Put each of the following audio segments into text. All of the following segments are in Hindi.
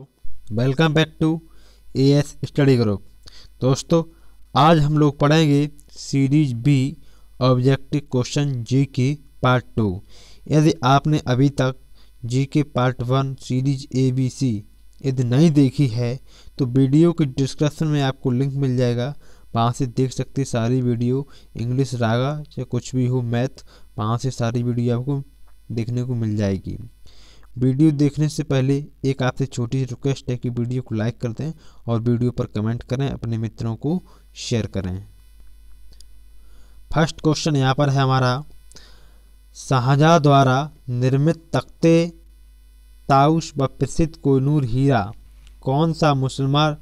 welcome back to A S study group दोस्तों आज हम लोग पढ़ेंगे series B objective question G K part two यदि आपने अभी तक G K part one series A B C यदि नहीं देखी है तो वीडियो के डिस्क्रिप्शन में आपको लिंक मिल जाएगा वहाँ से देख सकते सारी वीडियो इंग्लिश रागा या कुछ भी हो मैथ वहाँ से सारी वीडियो आपको देखने को मिल जाएगी वीडियो देखने से पहले एक आपसे छोटी सी रिक्वेस्ट है कि वीडियो को लाइक कर दें और वीडियो पर कमेंट करें अपने मित्रों को शेयर करें फर्स्ट क्वेश्चन यहाँ पर है हमारा शाहजहाँ द्वारा निर्मित तख्ते ताउश व प्रसिद्ध कोनूर हीरा कौन सा मुसलमान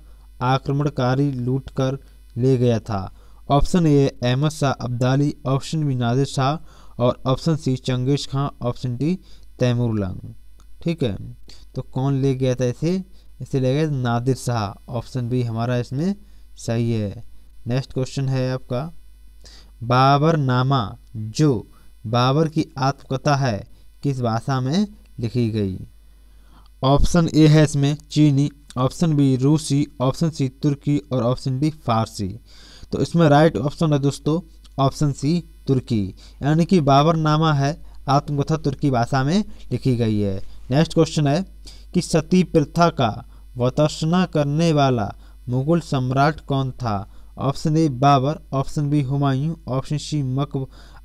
आक्रमणकारी लूट कर ले गया था option A Ahmad Shah Abdali option B Nadir Shah और option C Changez Khan option D Timur Lang ठीक है तो कौन ले गया था इसे इसे ले गया नादिर शाह ऑप्शन बी हमारा इसमें सही है नेक्स्ट क्वेश्चन है आपका बाबर नामा जो बाबर की आत्मकथा है किस भाषा में लिखी गई ऑप्शन ए है इसमें चीनी ऑप्शन बी रूसी ऑप्शन सी तुर्की और ऑप्शन डी फारसी तो इसमें राइट ऑप्शन है दोस्तों ऑप्शन सी तुर्की यानी कि बाबर नामा है आत्मकथा तुर्की भाषा में लिखी गई है नेक्स्ट क्वेश्चन है कि सती प्रथा का वतसना करने वाला मुगल सम्राट कौन था option A Babur option B Humayun option C मक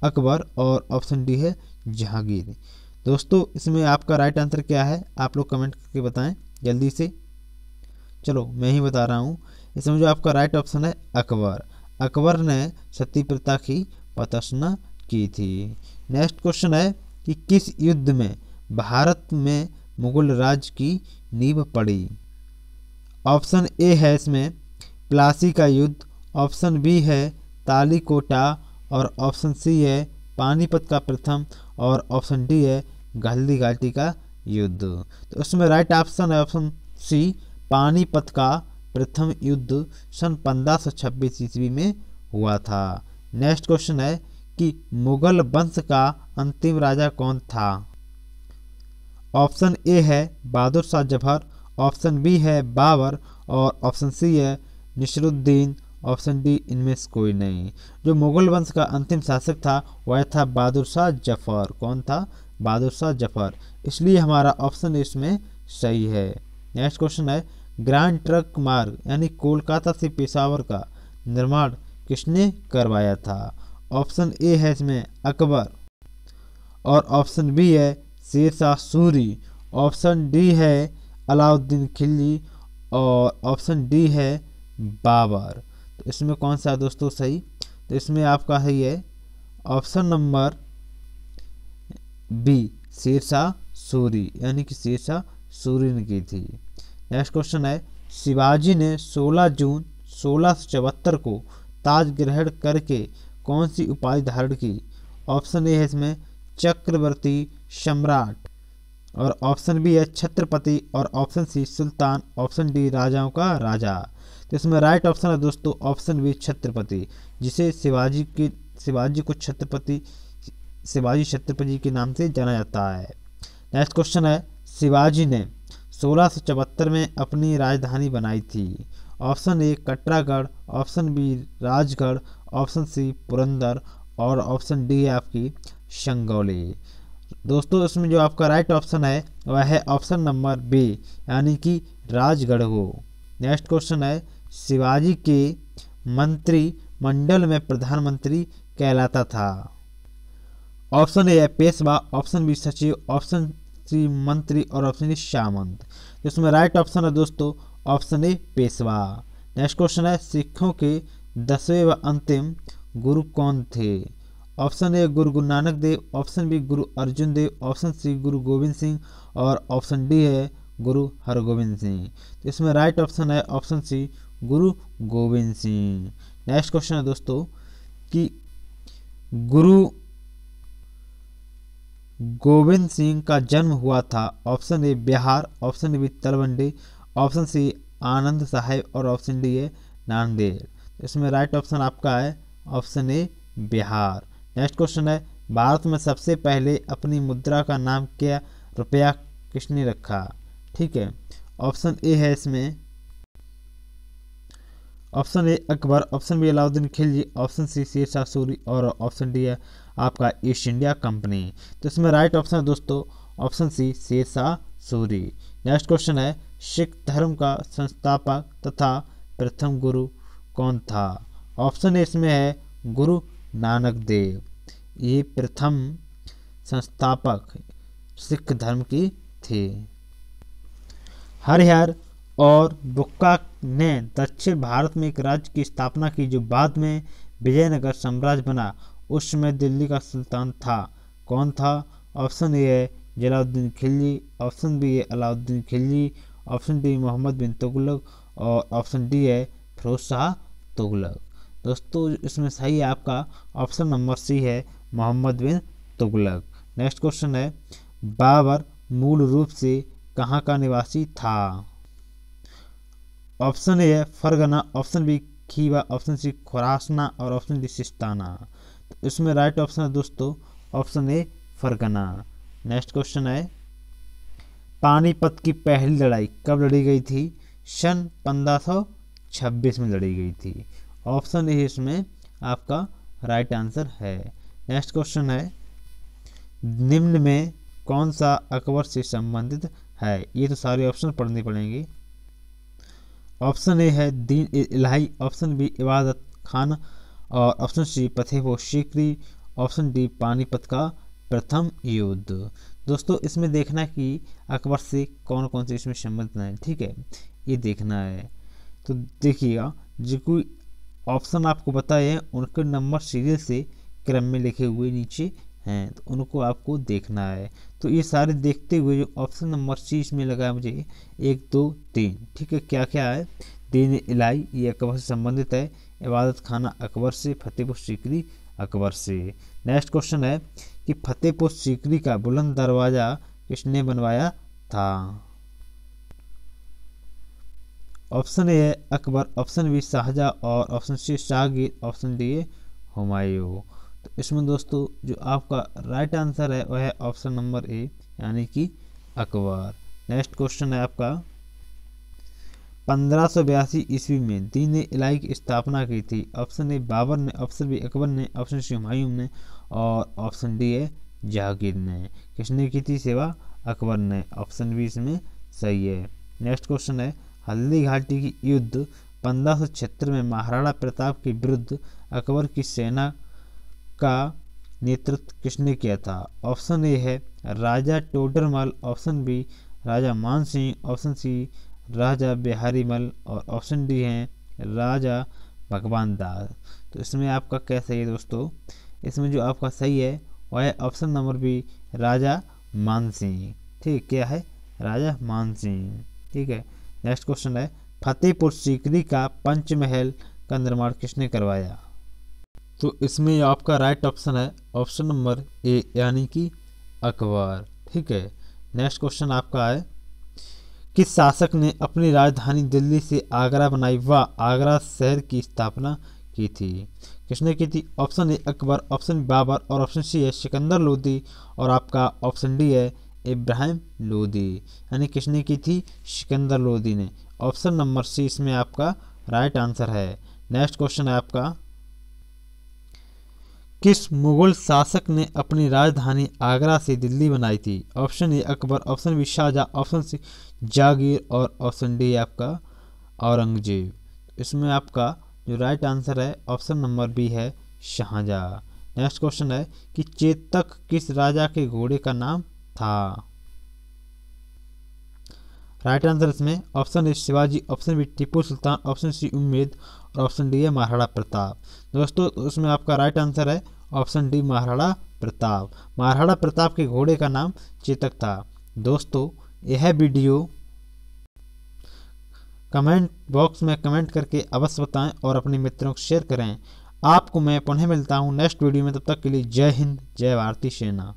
अकबर और ऑप्शन डी है जहांगीर दोस्तों इसमें आपका राइट आंसर क्या है आप लोग कमेंट करके बताएं जल्दी से चलो मैं ही बता रहा हूँ इसमें जो आपका राइट ऑप्शन है अकबर अकबर ने सती प्रथा की पतसना की थी नेक्स्ट क्वेश्चन है कि किस युद्ध में भारत में मुगल राज की नींव पड़ी ऑप्शन ए है इसमें प्लासी का युद्ध ऑप्शन बी है तालीकोटा और ऑप्शन सी है पानीपत का प्रथम और ऑप्शन डी है गांधी घाटी का युद्ध तो उसमें राइट ऑप्शन है ऑप्शन सी पानीपत का प्रथम युद्ध सन 1526 ईस्वी में हुआ था नेक्स्ट क्वेश्चन है कि मुगल वंश का अंतिम राजा कौन था ऑप्शन ए है बहादुर शाह जफर ऑप्शन बी है बाबर और ऑप्शन सी है नसरुद्दीन ऑप्शन डी इनमें से कोई नहीं जो मुगल वंश का अंतिम शासक था वह था बहादुर शाह जफर कौन था बहादुर शाह जफर इसलिए हमारा ऑप्शन इसमें सही है नेक्स्ट क्वेश्चन है ग्रैंड ट्रक मार्ग यानी कोलकाता से पेशावर का निर्माण किसने करवाया था ऑप्शन ए है इसमें अकबर और ऑप्शन बी है शेरशाह सूरी ऑप्शन डी है अलाउद्दीन खिल्ली और ऑप्शन डी है बाबर तो इसमें कौन सा दोस्तों सही तो इसमें आपका है ये option number B Sher Shah Suri यानी कि शेरशाह सूरी ने की थी नेक्स्ट क्वेश्चन है शिवाजी ने 16 जून सोलह को ताज ग्रहण करके कौन सी उपाधि धारण की ऑप्शन ए है इसमें चक्रवर्ती सम्राट और ऑप्शन बी है छत्रपति और ऑप्शन सी सुल्तान ऑप्शन डी राजाओं का राजा तो इसमें राइट ऑप्शन है दोस्तों ऑप्शन बी छत्रपति जिसे शिवाजी के शिवाजी को छत्रपति शिवाजी छत्रपति के नाम से जाना जाता है नेक्स्ट क्वेश्चन है शिवाजी ने सोलह सौ चौहत्तर में अपनी राजधानी बनाई थी option A Katragarh option B Rajgarh option C Purandar और ऑप्शन डी है आपकी शंगोली दोस्तों इसमें जो आपका राइट ऑप्शन है वह है ऑप्शन नंबर बी यानी कि राजगढ़ नेक्स्ट क्वेश्चन है शिवाजी के मंत्री मंडल में प्रधानमंत्री कहलाता था ऑप्शन ए है पेशवा ऑप्शन बी सचिव ऑप्शन सी मंत्री और ऑप्शन डी सामंत इसमें राइट ऑप्शन है दोस्तों option A Peshwa next question है सिखों के दसवें व अंतिम गुरु कौन थे ऑप्शन ए गुरु गुरु नानक देव ऑप्शन बी गुरु अर्जुन देव ऑप्शन सी गुरु गोविंद सिंह और ऑप्शन डी है गुरु हरगोविंद सिंह तो इसमें राइट ऑप्शन है option C Guru Gobind Singh next question है दोस्तों कि गुरु गोविंद सिंह का जन्म हुआ था option A Bihar option B Talwandi option C Anand Sahib और ऑप्शन डी है नांदेड़ तो इसमें राइट ऑप्शन आपका है option A Bihar next question है भारत में सबसे पहले अपनी मुद्रा का नाम क्या रुपया किसने रखा ठीक है ऑप्शन ए है इसमें option A Akbar option B Alauddin Khilji option C Sher Shah Suri और ऑप्शन डी है आपका ईस्ट इंडिया कंपनी तो इसमें राइट ऑप्शन है दोस्तों option C Sher Shah Suri next question है सिख धर्म का संस्थापक तथा प्रथम गुरु कौन था ऑप्शन ए इसमें है गुरु नानक देव ये प्रथम संस्थापक सिख धर्म की थे हरिहर और बुक्का ने दक्षिण भारत में एक राज्य की स्थापना की जो बाद में विजयनगर साम्राज्य बना उस समय दिल्ली का सुल्तान था कौन था ऑप्शन ए है जलाउद्दीन खिलजी ऑप्शन बी है अलाउद्दीन खिलजी ऑप्शन डी मोहम्मद बिन तुगलक और ऑप्शन डी है फिरोज शाह तुगलक दोस्तों इसमें सही आपका ऑप्शन नंबर सी है मोहम्मद बिन तुगलक नेक्स्ट क्वेश्चन है बाबर मूल रूप से कहाँ का निवासी था ऑप्शन ए है Fergana option B Khiva option C Khorasan और ऑप्शन डी सिस्ताना तो इसमें राइट ऑप्शन है दोस्तों option A Fergana next question है पानीपत की पहली लड़ाई कब लड़ी गई थी सन पंद्रह सौ छब्बीस में लड़ी गई थी ऑप्शन ए इसमें आपका राइट आंसर है नेक्स्ट क्वेश्चन है निम्न में कौन सा अकबर से संबंधित है ये तो सारे ऑप्शन पढ़ने पड़ेंगे ऑप्शन ए है दीन इलाही ऑप्शन बी इबादत खान और option C Fatehpur Sikri option D Panipat का प्रथम युद्ध दोस्तों इसमें देखना कि अकबर से कौन कौन से इसमें संबंधित हैं ठीक है ये देखना है तो देखिएगा जो कोई ऑप्शन आपको बताए उनके नंबर सीरियल से क्रम में लिखे हुए नीचे हैं तो उनको आपको देखना है तो ये सारे देखते हुए जो ऑप्शन नंबर सी इसमें लगा है मुझे एक दो तीन ठीक है क्या क्या है दीन इलाई ये अकबर से संबंधित है इबादत खाना अकबर से फतेहपुर सीकरी अकबर से नेक्स्ट क्वेश्चन है कि फतेहपुर सीकरी का बुलंद दरवाज़ा किसने बनवाया था ऑप्शन ए है अकबर ऑप्शन बी शाहजहाँ और ऑप्शन सी शाहगीर ऑप्शन डी है हुमायूं तो इसमें दोस्तों जो आपका राइट आंसर है वह है ऑप्शन नंबर ए यानी कि अकबर नेक्स्ट क्वेश्चन है आपका पंद्रह सौ बयासी ईस्वी में दीन इलाई की स्थापना की थी ऑप्शन ए बाबर ने ऑप्शन बी अकबर ने ऑप्शन सी हुमायूं ने और ऑप्शन डी है जहांगीर ने किसने की थी सेवा अकबर ने ऑप्शन बी इसमें सही है नेक्स्ट क्वेश्चन है हल्दी घाटी की युद्ध पंद्रह में महाराणा प्रताप के विरुद्ध अकबर की सेना का नेतृत्व किसने किया था ऑप्शन ए है Raja Todarmal option B Raja Man Singh option C Raja Bihari Mal और ऑप्शन डी है राजा भगवान दास तो इसमें आपका क्या सही है दोस्तों इसमें जो आपका सही है वह है option number B Raja Man Singh ठीक क्या है राजा मान सिंह ठीक है नेक्स्ट क्वेश्चन है फतेहपुर सीकरी का पंचमहल का निर्माण किसने करवाया तो इसमें आपका राइट ऑप्शन है ऑप्शन नंबर ए यानी कि अकबर ठीक है नेक्स्ट क्वेश्चन आपका है किस शासक ने अपनी राजधानी दिल्ली से आगरा बनाई व आगरा शहर की स्थापना की थी किसने की थी option A Akbar option Babur और ऑप्शन सी है सिकंदर लोधी और आपका ऑप्शन डी है इब्राहिम लोदी यानी किसने की थी सिकंदर लोदी ने ऑप्शन नंबर सी इसमें आपका राइट आंसर है नेक्स्ट क्वेश्चन है आपका किस मुगल शासक ने अपनी राजधानी आगरा से दिल्ली बनाई थी option A Akbar option B Shah Jahan option C जागीर और ऑप्शन डी आपका औरंगजेब इसमें आपका जो राइट आंसर है ऑप्शन नंबर बी है शाहजहाँ नेक्स्ट क्वेश्चन है कि चेतक किस राजा के घोड़े का नाम था राइट आंसर इसमें option A Shivaji option B Tipu Sultan option C उम्मीद और ऑप्शन डी है महाराणा प्रताप दोस्तों तो उसमें आपका राइट आंसर है ऑप्शन डी महाराणा प्रताप महाराणा प्रताप के घोड़े का नाम चेतक था दोस्तों यह वीडियो कमेंट बॉक्स में कमेंट करके अवश्य बताएं और अपने मित्रों को शेयर करें आपको मैं पुनः मिलता हूँ नेक्स्ट वीडियो में तब तक के लिए जय हिंद जय भारती सेना